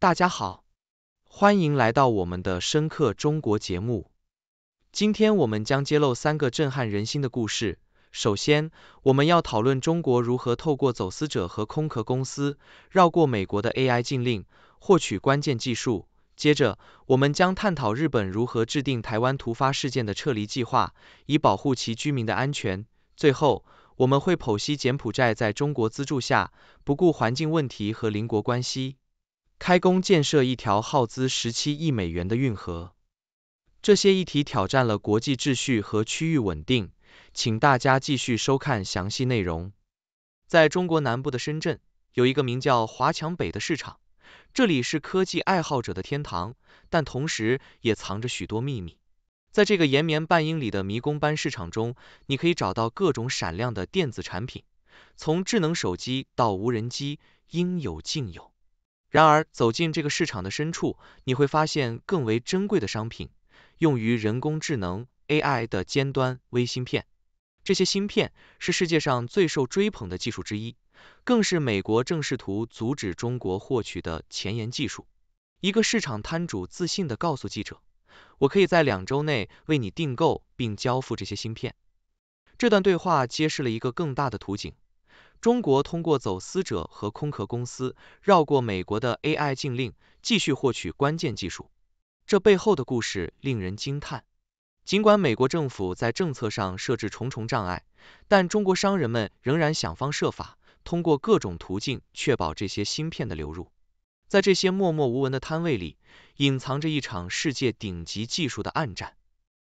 大家好，欢迎来到我们的《深刻中国》节目。今天我们将揭露三个震撼人心的故事。首先，我们要讨论中国如何透过走私者和空壳公司绕过美国的 AI 禁令，获取关键技术。接着，我们将探讨日本如何制定台湾突发事件的撤离计划，以保护其居民的安全。最后，我们会剖析柬埔寨在中国资助下，不顾环境问题和邻国关系。开工建设一条耗资十七亿美元的运河，这些议题挑战了国际秩序和区域稳定。请大家继续收看详细内容。在中国南部的深圳，有一个名叫华强北的市场，这里是科技爱好者的天堂，但同时也藏着许多秘密。在这个延绵半英里的迷宫般市场中，你可以找到各种闪亮的电子产品，从智能手机到无人机，应有尽有。然而，走进这个市场的深处，你会发现更为珍贵的商品——用于人工智能 AI 的尖端微芯片。这些芯片是世界上最受追捧的技术之一，更是美国正试图阻止中国获取的前沿技术。一个市场摊主自信地告诉记者：“我可以在两周内为你订购并交付这些芯片。”这段对话揭示了一个更大的图景。中国通过走私者和空壳公司绕过美国的 AI 禁令，继续获取关键技术。这背后的故事令人惊叹。尽管美国政府在政策上设置重重障碍，但中国商人们仍然想方设法，通过各种途径确保这些芯片的流入。在这些默默无闻的摊位里，隐藏着一场世界顶级技术的暗战。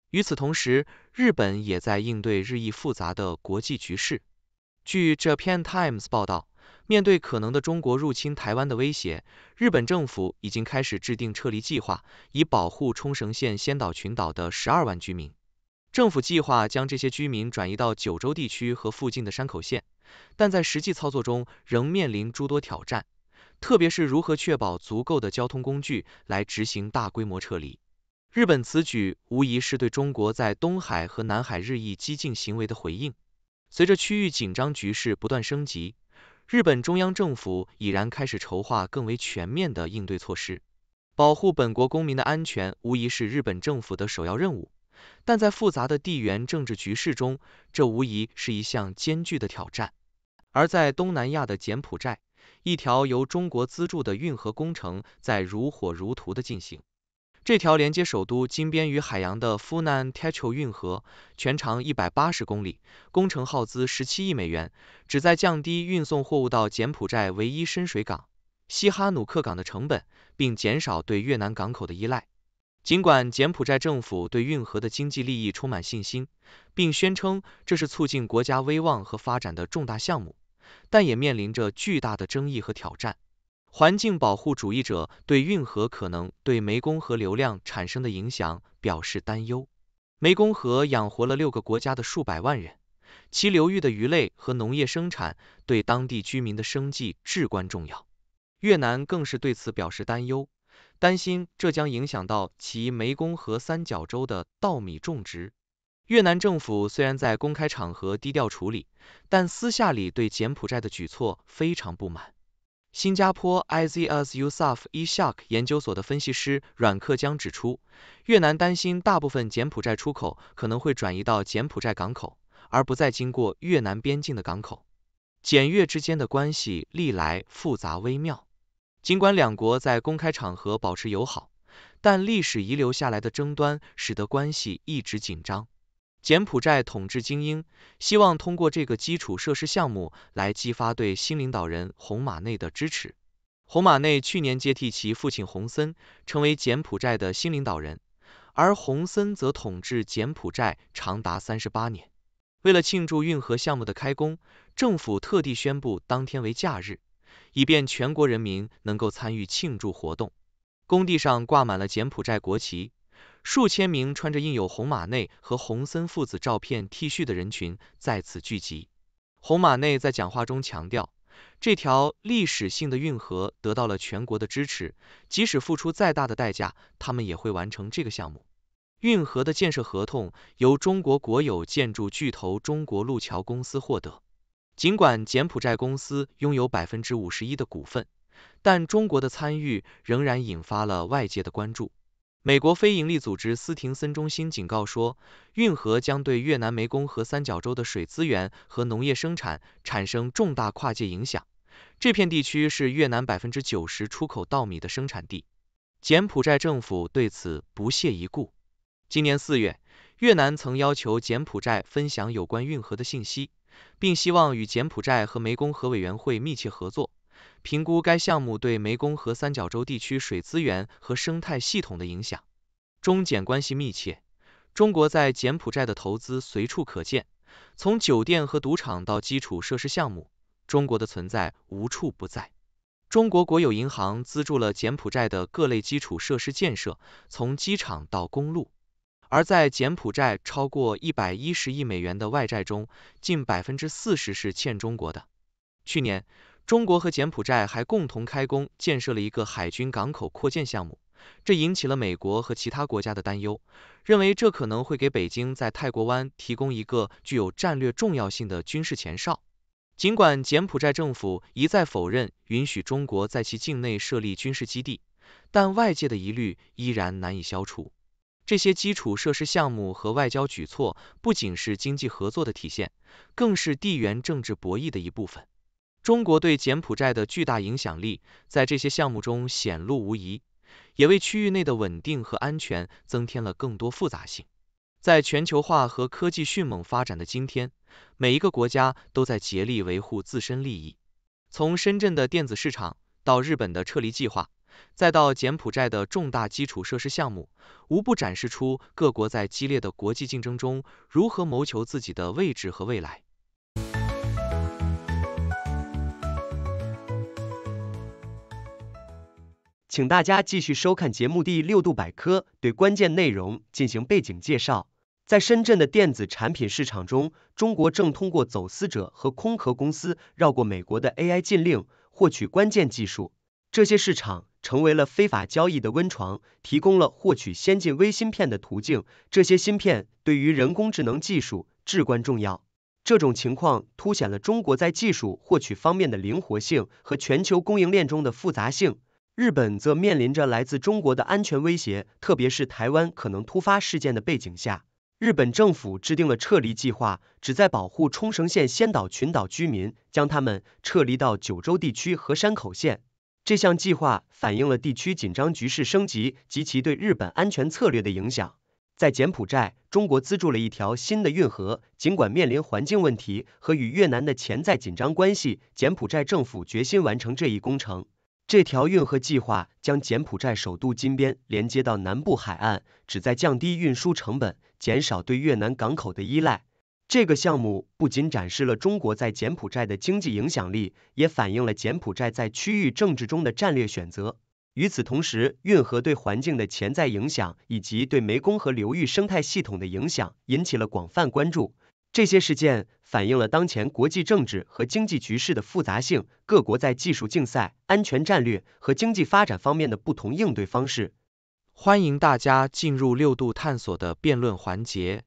与此同时，日本也在应对日益复杂的国际局势。据《Japan Times》报道，面对可能的中国入侵台湾的威胁，日本政府已经开始制定撤离计划，以保护冲绳县仙岛群岛的十二万居民。政府计划将这些居民转移到九州地区和附近的山口县，但在实际操作中仍面临诸多挑战，特别是如何确保足够的交通工具来执行大规模撤离。日本此举无疑是对中国在东海和南海日益激进行为的回应。随着区域紧张局势不断升级，日本中央政府已然开始筹划更为全面的应对措施，保护本国公民的安全无疑是日本政府的首要任务。但在复杂的地缘政治局势中，这无疑是一项艰巨的挑战。而在东南亚的柬埔寨，一条由中国资助的运河工程在如火如荼的进行。这条连接首都金边与海洋的 f u n a n p e n h t o e a 运河全长一百八十公里，工程耗资十七亿美元，旨在降低运送货物到柬埔寨唯一深水港西哈努克港的成本，并减少对越南港口的依赖。尽管柬埔寨政府对运河的经济利益充满信心，并宣称这是促进国家威望和发展的重大项目，但也面临着巨大的争议和挑战。环境保护主义者对运河可能对湄公河流量产生的影响表示担忧。湄公河养活了六个国家的数百万人，其流域的鱼类和农业生产对当地居民的生计至关重要。越南更是对此表示担忧，担心这将影响到其湄公河三角洲的稻米种植。越南政府虽然在公开场合低调处理，但私下里对柬埔寨的举措非常不满。新加坡 IZS Yusuf Ishak 研究所的分析师阮克江指出，越南担心大部分柬埔寨出口可能会转移到柬埔寨港口，而不再经过越南边境的港口。柬越之间的关系历来复杂微妙，尽管两国在公开场合保持友好，但历史遗留下来的争端使得关系一直紧张。柬埔寨统治精英希望通过这个基础设施项目来激发对新领导人洪马内的支持。洪马内去年接替其父亲洪森成为柬埔寨的新领导人，而洪森则统治柬埔寨长达三十八年。为了庆祝运河项目的开工，政府特地宣布当天为假日，以便全国人民能够参与庆祝活动。工地上挂满了柬埔寨国旗。数千名穿着印有红马内和洪森父子照片 T 恤的人群在此聚集。红马内在讲话中强调，这条历史性的运河得到了全国的支持，即使付出再大的代价，他们也会完成这个项目。运河的建设合同由中国国有建筑巨头中国路桥公司获得。尽管柬埔寨公司拥有百分之五十一的股份，但中国的参与仍然引发了外界的关注。美国非营利组织斯廷森中心警告说，运河将对越南湄公河三角洲的水资源和农业生产产生重大跨界影响。这片地区是越南百分之九十出口稻米的生产地。柬埔寨政府对此不屑一顾。今年四月，越南曾要求柬埔寨分享有关运河的信息，并希望与柬埔寨和湄公河委员会密切合作。评估该项目对湄公河三角洲地区水资源和生态系统的影响。中柬关系密切，中国在柬埔寨的投资随处可见，从酒店和赌场到基础设施项目，中国的存在无处不在。中国国有银行资助了柬埔寨的各类基础设施建设，从机场到公路。而在柬埔寨超过一百一十亿美元的外债中，近百分之四十是欠中国的。去年。中国和柬埔寨还共同开工建设了一个海军港口扩建项目，这引起了美国和其他国家的担忧，认为这可能会给北京在泰国湾提供一个具有战略重要性的军事前哨。尽管柬埔寨政府一再否认允许中国在其境内设立军事基地，但外界的疑虑依然难以消除。这些基础设施项目和外交举措不仅是经济合作的体现，更是地缘政治博弈的一部分。中国对柬埔寨的巨大影响力在这些项目中显露无遗，也为区域内的稳定和安全增添了更多复杂性。在全球化和科技迅猛发展的今天，每一个国家都在竭力维护自身利益。从深圳的电子市场，到日本的撤离计划，再到柬埔寨的重大基础设施项目，无不展示出各国在激烈的国际竞争中如何谋求自己的位置和未来。请大家继续收看节目。第六度百科对关键内容进行背景介绍。在深圳的电子产品市场中，中国正通过走私者和空壳公司绕过美国的 AI 禁令，获取关键技术。这些市场成为了非法交易的温床，提供了获取先进微芯片的途径。这些芯片对于人工智能技术至关重要。这种情况凸显了中国在技术获取方面的灵活性和全球供应链中的复杂性。日本则面临着来自中国的安全威胁，特别是台湾可能突发事件的背景下，日本政府制定了撤离计划，旨在保护冲绳县仙岛群岛居民，将他们撤离到九州地区和山口县。这项计划反映了地区紧张局势升级及其对日本安全策略的影响。在柬埔寨，中国资助了一条新的运河，尽管面临环境问题和与越南的潜在紧张关系，柬埔寨政府决心完成这一工程。这条运河计划将柬埔寨首都金边连接到南部海岸，旨在降低运输成本，减少对越南港口的依赖。这个项目不仅展示了中国在柬埔寨的经济影响力，也反映了柬埔寨在区域政治中的战略选择。与此同时，运河对环境的潜在影响以及对湄公河流域生态系统的影响引起了广泛关注。这些事件反映了当前国际政治和经济局势的复杂性，各国在技术竞赛、安全战略和经济发展方面的不同应对方式。欢迎大家进入六度探索的辩论环节，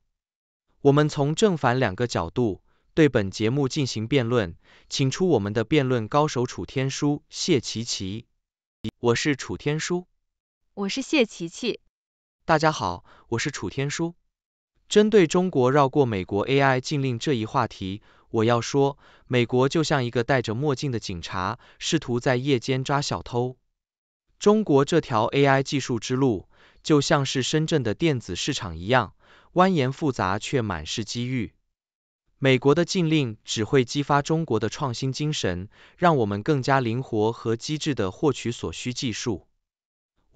我们从正反两个角度对本节目进行辩论，请出我们的辩论高手楚天舒、谢琪琪。我是楚天舒，我是谢琪琪。大家好，我是楚天舒。针对中国绕过美国 AI 禁令这一话题，我要说，美国就像一个戴着墨镜的警察，试图在夜间抓小偷。中国这条 AI 技术之路，就像是深圳的电子市场一样，蜿蜒复杂却满是机遇。美国的禁令只会激发中国的创新精神，让我们更加灵活和机智地获取所需技术。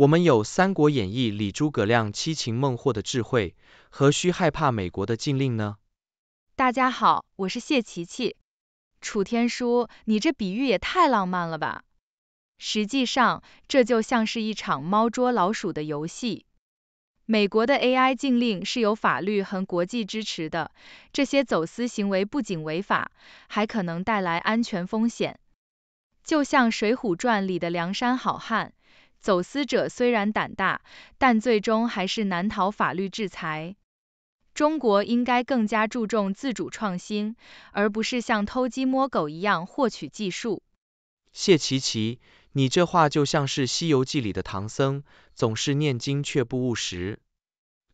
我们有《三国演义》里诸葛亮七擒孟获的智慧，何须害怕美国的禁令呢？大家好，我是谢琪琪。楚天舒，你这比喻也太浪漫了吧！实际上，这就像是一场猫捉老鼠的游戏。美国的 AI 禁令是有法律和国际支持的，这些走私行为不仅违法，还可能带来安全风险。就像《水浒传》里的梁山好汉。走私者虽然胆大，但最终还是难逃法律制裁。中国应该更加注重自主创新，而不是像偷鸡摸狗一样获取技术。谢奇奇，你这话就像是《西游记》里的唐僧，总是念经却不务实。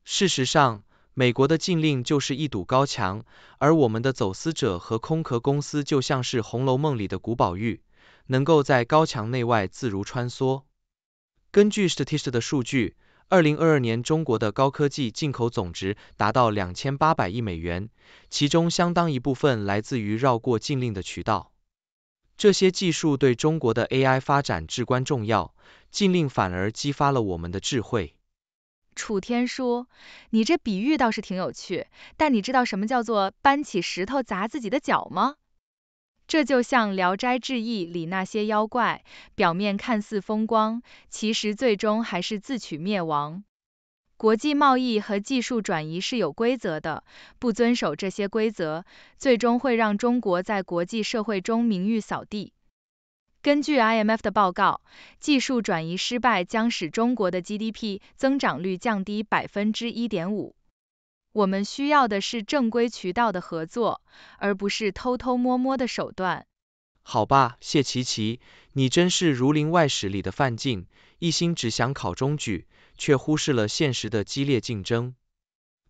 事实上，美国的禁令就是一堵高墙，而我们的走私者和空壳公司就像是《红楼梦》里的古宝玉，能够在高墙内外自如穿梭。根据 Statista 的数据，二零二二年中国的高科技进口总值达到两千八百亿美元，其中相当一部分来自于绕过禁令的渠道。这些技术对中国的 AI 发展至关重要，禁令反而激发了我们的智慧。楚天舒，你这比喻倒是挺有趣，但你知道什么叫做搬起石头砸自己的脚吗？这就像《聊斋志异》里那些妖怪，表面看似风光，其实最终还是自取灭亡。国际贸易和技术转移是有规则的，不遵守这些规则，最终会让中国在国际社会中名誉扫地。根据 IMF 的报告，技术转移失败将使中国的 GDP 增长率降低百分之一点五。我们需要的是正规渠道的合作，而不是偷偷摸摸的手段。好吧，谢琪琪，你真是《儒林外史》里的范进，一心只想考中举，却忽视了现实的激烈竞争。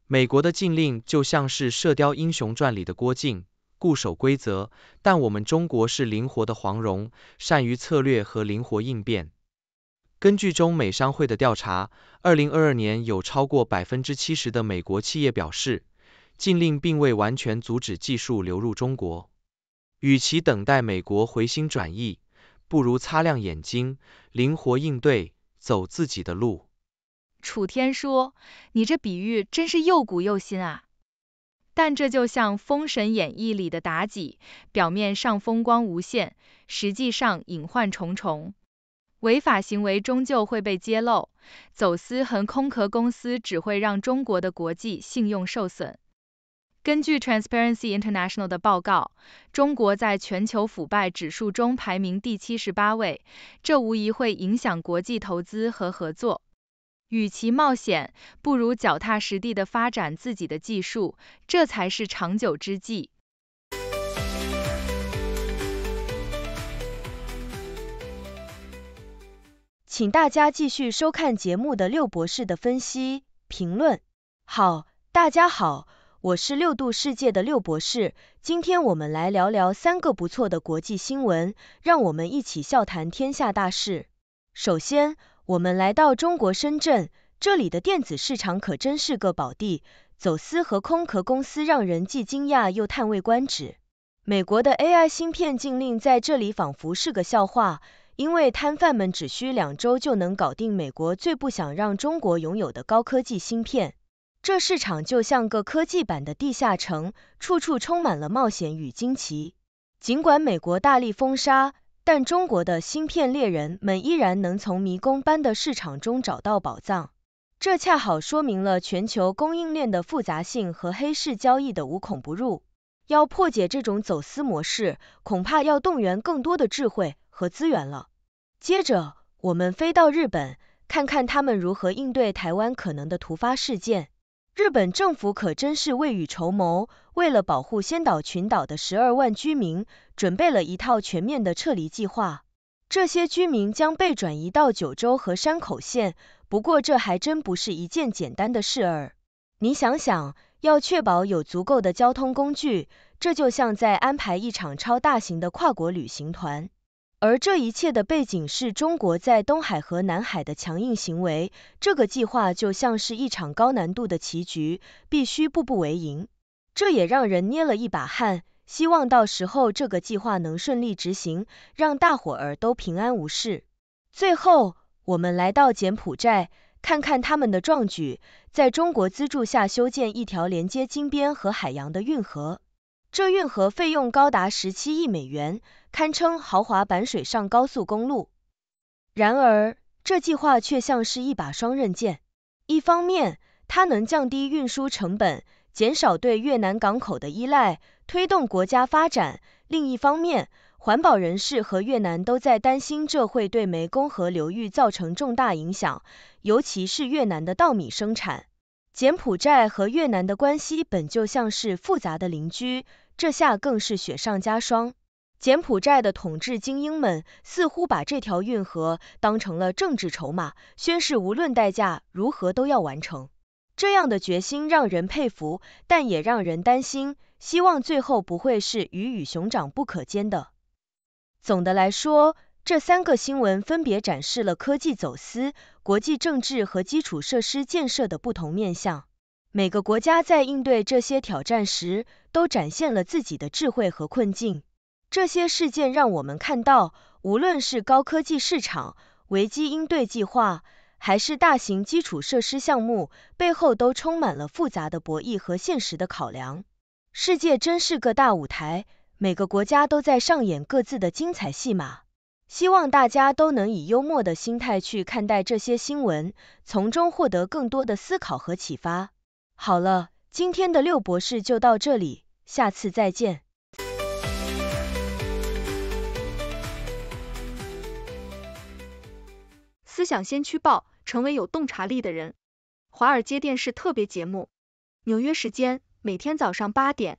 美国的禁令就像是《射雕英雄传》里的郭靖，固守规则，但我们中国是灵活的黄蓉，善于策略和灵活应变。根据中美商会的调查，二零二二年有超过百分之七十的美国企业表示，禁令并未完全阻止技术流入中国。与其等待美国回心转意，不如擦亮眼睛，灵活应对，走自己的路。楚天说：“你这比喻真是又古又新啊！但这就像《封神演义》里的妲己，表面上风光无限，实际上隐患重重。”违法行为终究会被揭露，走私和空壳公司只会让中国的国际信用受损。根据 Transparency International 的报告，中国在全球腐败指数中排名第七十八位，这无疑会影响国际投资和合作。与其冒险，不如脚踏实地地发展自己的技术，这才是长久之计。请大家继续收看节目的六博士的分析评论。好，大家好，我是六度世界的六博士。今天我们来聊聊三个不错的国际新闻，让我们一起笑谈天下大事。首先，我们来到中国深圳，这里的电子市场可真是个宝地，走私和空壳公司让人既惊讶又叹为观止。美国的 AI 芯片禁令在这里仿佛是个笑话。因为摊贩们只需两周就能搞定美国最不想让中国拥有的高科技芯片，这市场就像个科技版的地下城，处处充满了冒险与惊奇。尽管美国大力封杀，但中国的芯片猎人们依然能从迷宫般的市场中找到宝藏。这恰好说明了全球供应链的复杂性和黑市交易的无孔不入。要破解这种走私模式，恐怕要动员更多的智慧和资源了。接着，我们飞到日本，看看他们如何应对台湾可能的突发事件。日本政府可真是未雨绸缪，为了保护仙岛群岛的十二万居民，准备了一套全面的撤离计划。这些居民将被转移到九州和山口县，不过这还真不是一件简单的事儿。你想想。要确保有足够的交通工具，这就像在安排一场超大型的跨国旅行团。而这一切的背景是中国在东海和南海的强硬行为。这个计划就像是一场高难度的棋局，必须步步为营。这也让人捏了一把汗，希望到时候这个计划能顺利执行，让大伙儿都平安无事。最后，我们来到柬埔寨。看看他们的壮举，在中国资助下修建一条连接金边和海洋的运河，这运河费用高达十七亿美元，堪称豪华版水上高速公路。然而，这计划却像是一把双刃剑。一方面，它能降低运输成本，减少对越南港口的依赖，推动国家发展；另一方面，环保人士和越南都在担心，这会对湄公河流域造成重大影响，尤其是越南的稻米生产。柬埔寨和越南的关系本就像是复杂的邻居，这下更是雪上加霜。柬埔寨的统治精英们似乎把这条运河当成了政治筹码，宣誓无论代价如何都要完成。这样的决心让人佩服，但也让人担心。希望最后不会是鱼与熊掌不可兼的。总的来说，这三个新闻分别展示了科技走私、国际政治和基础设施建设的不同面向。每个国家在应对这些挑战时，都展现了自己的智慧和困境。这些事件让我们看到，无论是高科技市场、危机应对计划，还是大型基础设施项目，背后都充满了复杂的博弈和现实的考量。世界真是个大舞台。每个国家都在上演各自的精彩戏码，希望大家都能以幽默的心态去看待这些新闻，从中获得更多的思考和启发。好了，今天的六博士就到这里，下次再见。思想先驱报，成为有洞察力的人。华尔街电视特别节目，纽约时间每天早上八点。